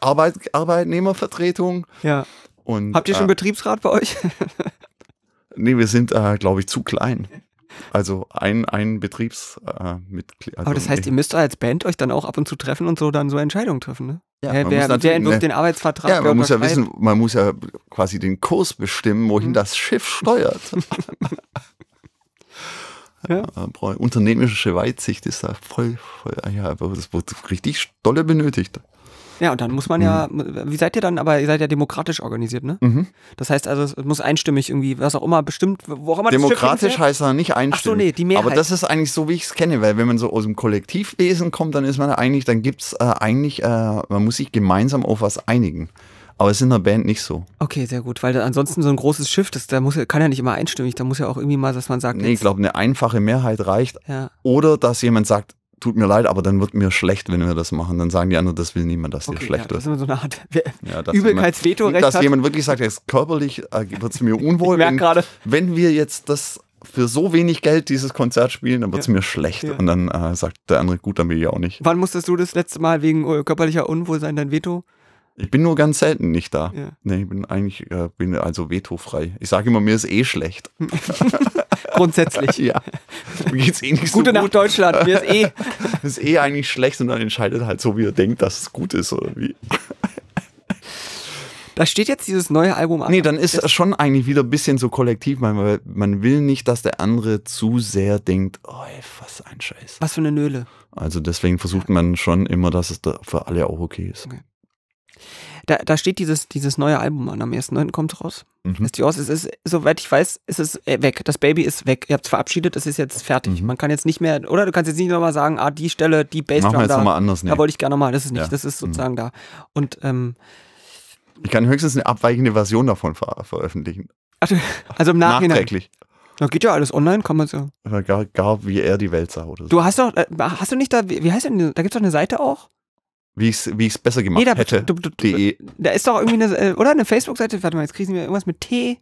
Arbeit, Arbeitnehmervertretung. Ja. Und, Habt ihr schon äh, Betriebsrat bei euch? nee, wir sind, äh, glaube ich, zu klein. Also ein, ein Betriebsmitglied. Äh, also Aber das heißt, ihr müsst als Band euch dann auch ab und zu treffen und so dann so Entscheidungen treffen, ne? Ja, wer, wer, wer entwirft ne, den Arbeitsvertrag? Ja, man muss ja wissen, man muss ja quasi den Kurs bestimmen, wohin hm. das Schiff steuert. Ja. Unternehmische Weitsicht ist da voll, voll ja, das wird richtig dolle benötigt. Ja, und dann muss man ja, mhm. wie seid ihr dann, aber ihr seid ja demokratisch organisiert, ne? Mhm. Das heißt also, es muss einstimmig irgendwie, was auch immer bestimmt, wo auch immer Demokratisch das heißt ja nicht einstimmig. Ach so, nee, die Mehrheit. Aber das ist eigentlich so, wie ich es kenne, weil wenn man so aus dem Kollektivwesen kommt, dann ist man eigentlich, dann gibt es äh, eigentlich, äh, man muss sich gemeinsam auf was einigen. Aber es ist in der Band nicht so. Okay, sehr gut, weil ansonsten so ein großes Schiff, das da muss, kann ja nicht immer einstimmig, da muss ja auch irgendwie mal, dass man sagt. Nee, ich glaube, eine einfache Mehrheit reicht. Ja. Oder dass jemand sagt, tut mir leid, aber dann wird mir schlecht, wenn wir das machen. Dann sagen die anderen, das will niemand, dass okay, dir schlecht ja, wird. Das ist immer so eine Art ja, Übelkeitsvetorecht. Dass hat. jemand wirklich sagt, jetzt körperlich äh, wird es mir unwohl. ich gerade. Wenn wir jetzt das für so wenig Geld dieses Konzert spielen, dann wird es ja. mir schlecht. Ja. Und dann äh, sagt der andere, gut, dann will ich auch nicht. Wann musstest du das letzte Mal wegen äh, körperlicher Unwohlsein dein Veto ich bin nur ganz selten nicht da. Ja. Nee, ich bin eigentlich äh, bin also vetofrei. Ich sage immer, mir ist eh schlecht. Grundsätzlich. Ja. Mir geht's eh nicht Gute so gut. Nacht Deutschland, mir ist eh. ist eh eigentlich schlecht und dann entscheidet halt so, wie er denkt, dass es gut ist oder wie. Da steht jetzt dieses neue Album an. Nee, dann ist es schon eigentlich wieder ein bisschen so kollektiv, weil man will nicht, dass der andere zu sehr denkt, oh, ey, was ein Scheiß. Was für eine Nöle. Also deswegen versucht man schon immer, dass es da für alle auch okay ist. Okay. Da, da steht dieses, dieses neue Album an, am 1.9. kommt raus. Mhm. Ist die aus. Es ist, soweit ich weiß, ist es äh, weg. Das Baby ist weg. Ihr habt es verabschiedet, es ist jetzt fertig. Mhm. Man kann jetzt nicht mehr, oder du kannst jetzt nicht nochmal sagen, ah, die Stelle, die Bassdrum Machen wir jetzt da, nochmal anders, nee. da wollte ich gerne nochmal. Das ist nicht, ja. das ist mhm. sozusagen mhm. da. Und, ähm, Ich kann höchstens eine abweichende Version davon ver veröffentlichen. Ach, also im Nachhinein. Nachträglich. Da geht ja alles online, kann man so. Gar, gar wie er die Welt sah oder so. Du hast doch, äh, hast du nicht da, wie heißt denn, da gibt es doch eine Seite auch? wie ich es wie besser gemacht nee, da, hätte. Du, du, du, e. da ist doch irgendwie eine, äh, oder eine Facebook-Seite, warte mal, jetzt kriegen wir irgendwas mit T.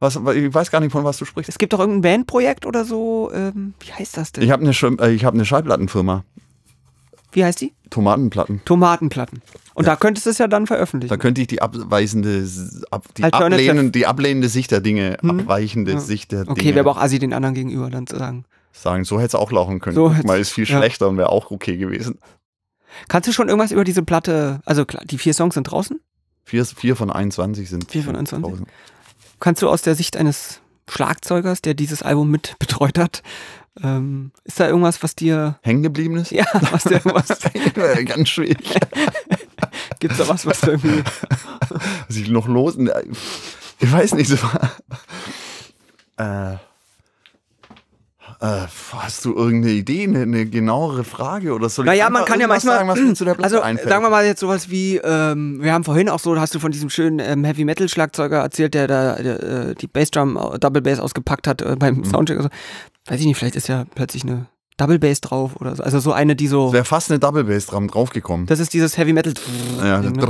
Was, ich weiß gar nicht, von was du sprichst. Es gibt doch irgendein Bandprojekt oder so. Ähm, wie heißt das denn? Ich habe eine, hab eine äh, ne Schallplattenfirma. Wie heißt die? Tomatenplatten. Tomatenplatten. Und ja. da könntest du es ja dann veröffentlichen. Da könnte ich die abweisende, ab, die, ablehnende, die ablehnende Sicht der Dinge, hm? abweichende ja. Sicht der okay, Dinge. Okay, wäre aber auch assi den anderen gegenüber dann zu sagen. Sagen, so hätte es auch laufen können. So mal, ist viel ja. schlechter und wäre auch okay gewesen. Kannst du schon irgendwas über diese Platte, also klar, die vier Songs sind draußen? Vier, vier von 21 sind Vier von 21. Draußen. Kannst du aus der Sicht eines Schlagzeugers, der dieses Album mit betreut hat, ähm, ist da irgendwas, was dir... Hängen geblieben ist? Ja, was dir irgendwas... Ganz schwierig. Gibt es da was, was da irgendwie... Was ich noch los... Ich weiß nicht, so... äh... Äh, hast du irgendeine Idee, eine, eine genauere Frage oder so? Naja, man kann ja manchmal. Sagen, was mir zu der Platte also einfällt? sagen wir mal jetzt sowas wie, ähm, wir haben vorhin auch so, hast du von diesem schönen ähm, Heavy Metal Schlagzeuger erzählt, der da der, äh, die Bassdrum Double Bass ausgepackt hat äh, beim mhm. Soundcheck. So. Weiß ich nicht, vielleicht ist ja plötzlich eine Double Bass drauf oder so. Also so eine, die so. Wäre fast eine Double Bass drum draufgekommen. Das ist dieses Heavy Metal. Ja, Ding, ne?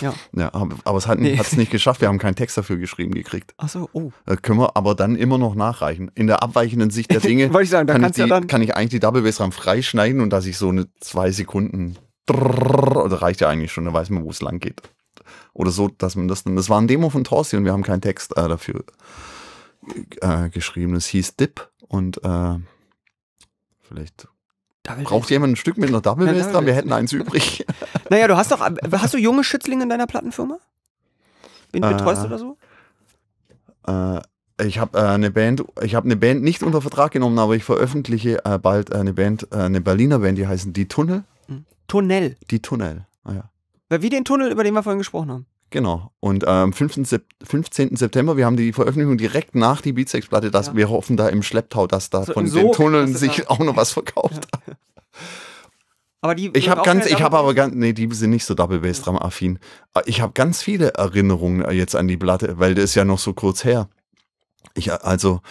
ja. ja. aber es hat nee. es nicht geschafft. Wir haben keinen Text dafür geschrieben gekriegt. Achso, oh. Da äh, können wir aber dann immer noch nachreichen. In der abweichenden Sicht der Dinge Wollte ich sagen, kann, ich die, ja dann kann ich eigentlich die Double Bass drum freischneiden und dass ich so eine zwei Sekunden. Oder reicht ja eigentlich schon, da weiß man, wo es lang geht. Oder so, dass man das. dann. Das war ein Demo von Torsi und wir haben keinen Text äh, dafür äh, geschrieben. Es hieß Dip und äh, vielleicht Double braucht jemand ein Stück mit einer Double Bass dran. Wir hätten eins übrig. Naja, du hast doch, hast du junge Schützlinge in deiner Plattenfirma? Wen äh, betreust du oder so? Äh, ich habe äh, eine Band, ich habe eine Band nicht unter Vertrag genommen, aber ich veröffentliche äh, bald äh, eine Band, äh, eine Berliner Band, die heißen Die Tunnel. Hm. Tunnel. Die Tunnel, ah, ja. Wie den Tunnel, über den wir vorhin gesprochen haben. Genau. Und am ähm, 15. September, wir haben die Veröffentlichung direkt nach die Beatsex-Platte, dass ja. wir hoffen da im Schlepptau, dass da so, von so den Tunneln sich auch noch was verkauft ja. Aber die ich habe ganz, ich habe aber ganz, nee, die sind nicht so Double Bass Drum affin. Ah, ich habe ganz viele Erinnerungen äh, jetzt an die Platte, weil das ist ja noch so kurz her. Ich also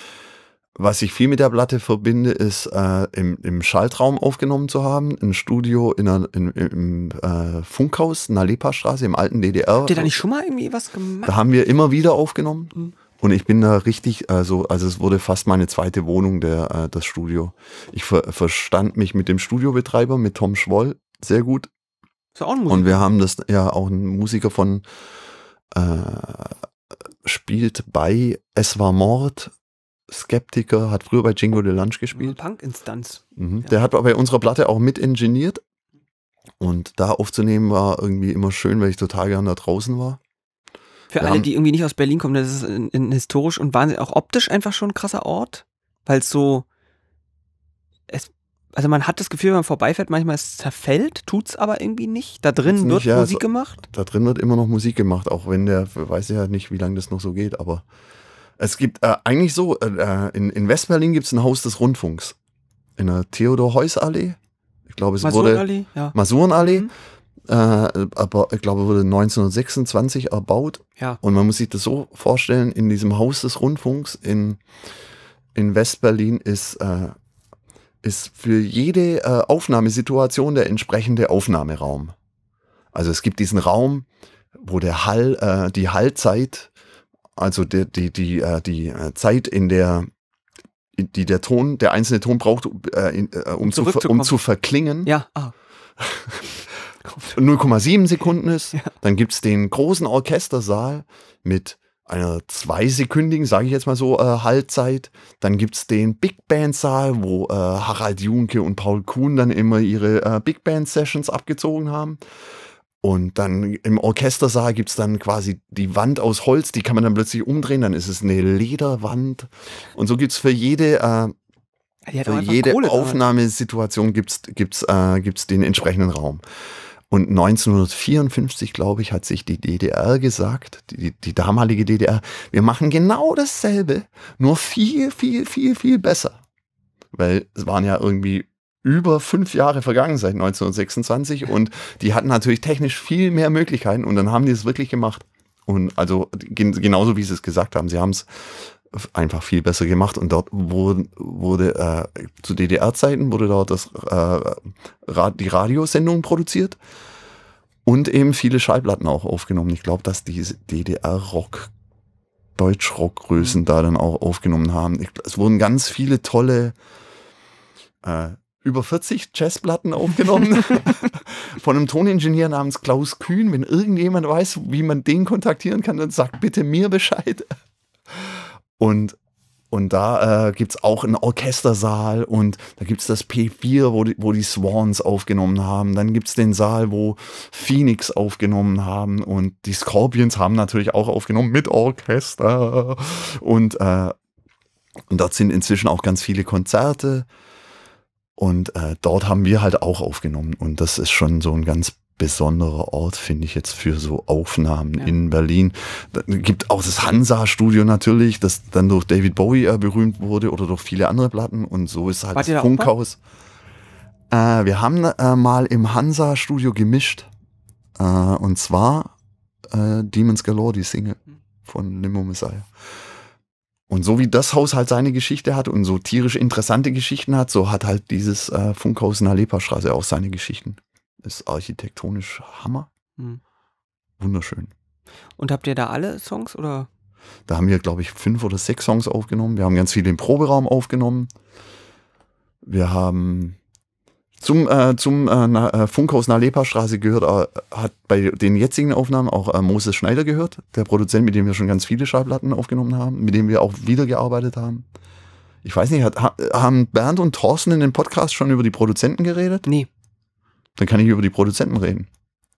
was ich viel mit der Platte verbinde, ist äh, im, im Schaltraum aufgenommen zu haben, ein Studio in einer, in, im äh, Funkhaus, in der Lepa-Straße, im alten DDR. Habt ihr da nicht schon mal irgendwie was gemacht? Da haben wir immer wieder aufgenommen. Mhm. Und ich bin da richtig, also, also es wurde fast meine zweite Wohnung, der, äh, das Studio. Ich ver verstand mich mit dem Studiobetreiber, mit Tom Schwoll, sehr gut. Ist ja auch ein Musiker. Und wir haben das ja auch ein Musiker von äh, spielt bei Es war Mord Skeptiker, hat früher bei Jingo the Lunch gespielt. Punk-Instanz. Mhm. Ja. Der hat bei unserer Platte auch mitenginiert. Und da aufzunehmen war irgendwie immer schön, weil ich total gern da draußen war. Für Wir alle, die irgendwie nicht aus Berlin kommen, das ist ein, ein historisch und wahnsinnig auch optisch einfach schon ein krasser Ort, weil es so. Es, also man hat das Gefühl, wenn man vorbeifährt, manchmal es zerfällt, es aber irgendwie nicht. Da drin nicht, wird ja, Musik es, gemacht. Da drin wird immer noch Musik gemacht, auch wenn der, weiß ich ja nicht, wie lange das noch so geht, aber es gibt äh, eigentlich so, äh, äh in, in Westberlin gibt es ein Haus des Rundfunks. In der Theodor-Heuss-Allee. Ich glaube, es Masurenallee, wurde. Ja. Masurenallee. Mhm. Äh, aber ich glaube, wurde 1926 erbaut. Ja. Und man muss sich das so vorstellen: in diesem Haus des Rundfunks in, in Westberlin ist, äh, ist für jede äh, Aufnahmesituation der entsprechende Aufnahmeraum. Also es gibt diesen Raum, wo der Hall, äh, die Hallzeit also die, die, die, äh, die äh, Zeit, in der die der Ton, der einzelne Ton braucht, äh, in, äh, um, zu, um zu verklingen. Ja. Ah. 0,7 Sekunden ist. Ja. Dann gibt es den großen Orchestersaal mit einer zweisekündigen, sage ich jetzt mal so, äh, Haltzeit. Dann gibt es den Big Band Saal, wo äh, Harald Junke und Paul Kuhn dann immer ihre äh, Big Band Sessions abgezogen haben. Und dann im Orchestersaal gibt es dann quasi die Wand aus Holz, die kann man dann plötzlich umdrehen, dann ist es eine Lederwand. Und so gibt es für jede, äh, für jede Aufnahmesituation gibt's, gibt's, äh, gibt's den entsprechenden Raum. Und 1954, glaube ich, hat sich die DDR gesagt, die, die damalige DDR, wir machen genau dasselbe, nur viel, viel, viel, viel besser. Weil es waren ja irgendwie über fünf Jahre vergangen seit 1926 und die hatten natürlich technisch viel mehr Möglichkeiten und dann haben die es wirklich gemacht. Und also genauso wie sie es gesagt haben, sie haben es einfach viel besser gemacht und dort wurde, wurde äh, zu DDR-Zeiten wurde dort das, äh, die Radiosendung produziert und eben viele Schallplatten auch aufgenommen. Ich glaube, dass diese DDR-Rock deutsch Deutschrockgrößen mhm. da dann auch aufgenommen haben. Ich, es wurden ganz viele tolle äh, über 40 Jazzplatten aufgenommen von einem Toningenieur namens Klaus Kühn. Wenn irgendjemand weiß, wie man den kontaktieren kann, dann sagt bitte mir Bescheid. Und, und da äh, gibt es auch einen Orchestersaal und da gibt es das P4, wo die, wo die Swans aufgenommen haben. Dann gibt es den Saal, wo Phoenix aufgenommen haben und die Scorpions haben natürlich auch aufgenommen mit Orchester. Und, äh, und dort sind inzwischen auch ganz viele Konzerte. Und äh, dort haben wir halt auch aufgenommen. Und das ist schon so ein ganz besonderer Ort, finde ich jetzt für so Aufnahmen ja. in Berlin. Da gibt auch das Hansa-Studio natürlich, das dann durch David Bowie äh, berühmt wurde oder durch viele andere Platten. Und so ist halt Wart das da Äh, wir haben äh, mal im Hansa-Studio gemischt. Äh, und zwar äh, Demons Galore, die Single hm. von Limo Messiah. Und so wie das Haus halt seine Geschichte hat und so tierisch interessante Geschichten hat, so hat halt dieses äh, Funkhaus in der Leperstraße auch seine Geschichten. Ist architektonisch Hammer. Mhm. Wunderschön. Und habt ihr da alle Songs oder? Da haben wir, glaube ich, fünf oder sechs Songs aufgenommen. Wir haben ganz viele im Proberaum aufgenommen. Wir haben zum, äh, zum äh, na, äh, Funkhaus Nalepa-Straße gehört, äh, hat bei den jetzigen Aufnahmen auch äh, Moses Schneider gehört, der Produzent, mit dem wir schon ganz viele Schallplatten aufgenommen haben, mit dem wir auch wiedergearbeitet haben. Ich weiß nicht, hat, haben Bernd und Thorsten in dem Podcast schon über die Produzenten geredet? Nee. Dann kann ich über die Produzenten reden.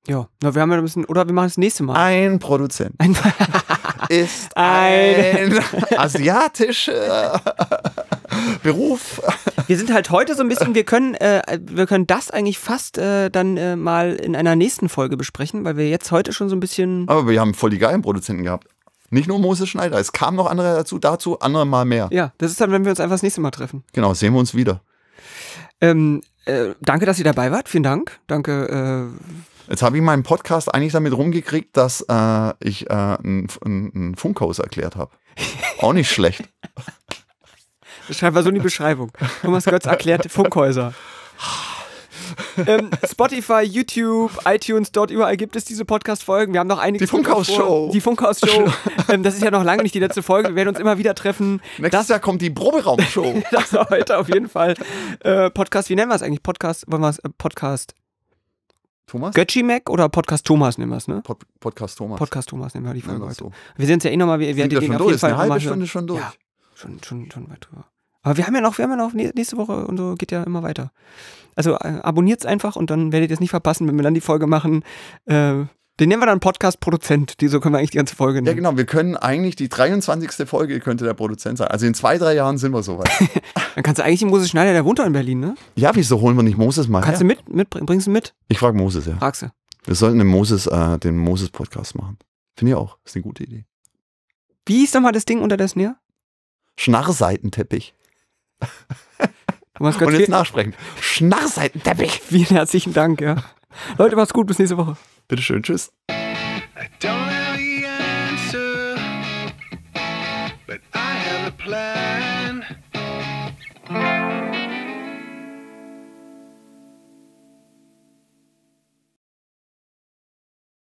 Ja, na, wir haben ja ein bisschen, oder wir machen das nächste Mal. Ein Produzent. Ein ist ein, ein asiatischer. Beruf. Wir sind halt heute so ein bisschen, wir können, äh, wir können das eigentlich fast äh, dann äh, mal in einer nächsten Folge besprechen, weil wir jetzt heute schon so ein bisschen. Aber wir haben voll die geilen Produzenten gehabt. Nicht nur Moses Schneider, es kamen noch andere dazu, dazu andere mal mehr. Ja, das ist dann, wenn wir uns einfach das nächste Mal treffen. Genau, sehen wir uns wieder. Ähm, äh, danke, dass ihr dabei wart. Vielen Dank. Danke. Äh, jetzt habe ich meinen Podcast eigentlich damit rumgekriegt, dass äh, ich äh, einen Funkhaus erklärt habe. Auch nicht schlecht. Schreib mal so in die Beschreibung. Thomas Götz erklärt Funkhäuser. ähm, Spotify, YouTube, iTunes, dort überall gibt es diese Podcast-Folgen. Wir haben noch einige. Die Funkhaus-Show. Die Funkhaus-Show. ähm, das ist ja noch lange nicht die letzte Folge. Wir werden uns immer wieder treffen. Nächstes das, Jahr kommt die Proberaum-Show. das war heute auf jeden Fall äh, Podcast. Wie nennen wir es eigentlich? Podcast? Wollen wir es äh, Podcast? Thomas? Götzi Mac oder Podcast Thomas nehmen wir es, ne? Pod Podcast Thomas. Podcast Thomas nehmen wir die Folge heute. So. Wir sind es ja eh nochmal. Wir, wir sind ja schon durch. Auf eine halbe Stunde schon durch. Ja, schon, schon, schon weit drüber. Aber wir haben ja noch, wir haben ja noch nächste Woche und so geht ja immer weiter. Also äh, abonniert es einfach und dann werdet ihr es nicht verpassen, wenn wir dann die Folge machen. Äh, den nennen wir dann Podcast-Produzent. Die, so können wir eigentlich die ganze Folge nennen. Ja, genau. Wir können eigentlich die 23. Folge könnte der Produzent sein. Also in zwei, drei Jahren sind wir soweit. dann kannst du eigentlich den Moses Schneider, der wohnt doch in Berlin, ne? Ja, wieso holen wir nicht Moses mal? Kannst her? du mit, mitbringen? Bringst du mit? Ich frage Moses, ja. Fragst du. Wir sollten den Moses, äh, den Moses-Podcast machen. Finde ich auch. Ist eine gute Idee. Wie hieß doch mal das Ding unter das Näher? Schnarrseitenteppich. Thomas Gott, Und jetzt nachsprechen. Schnarrseitenteppich. Vielen herzlichen Dank, ja. Leute, macht's gut, bis nächste Woche. Bitteschön, tschüss.